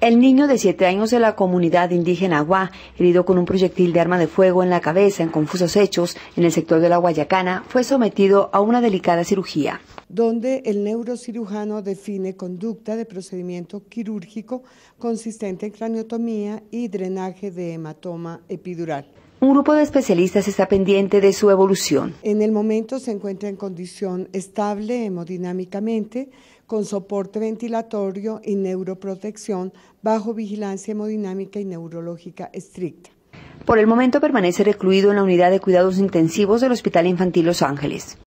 El niño de siete años de la comunidad indígena Agua, herido con un proyectil de arma de fuego en la cabeza en confusos hechos en el sector de la Guayacana, fue sometido a una delicada cirugía. Donde el neurocirujano define conducta de procedimiento quirúrgico consistente en craniotomía y drenaje de hematoma epidural. Un grupo de especialistas está pendiente de su evolución. En el momento se encuentra en condición estable hemodinámicamente, con soporte ventilatorio y neuroprotección bajo vigilancia hemodinámica y neurológica estricta. Por el momento permanece recluido en la unidad de cuidados intensivos del Hospital Infantil Los Ángeles.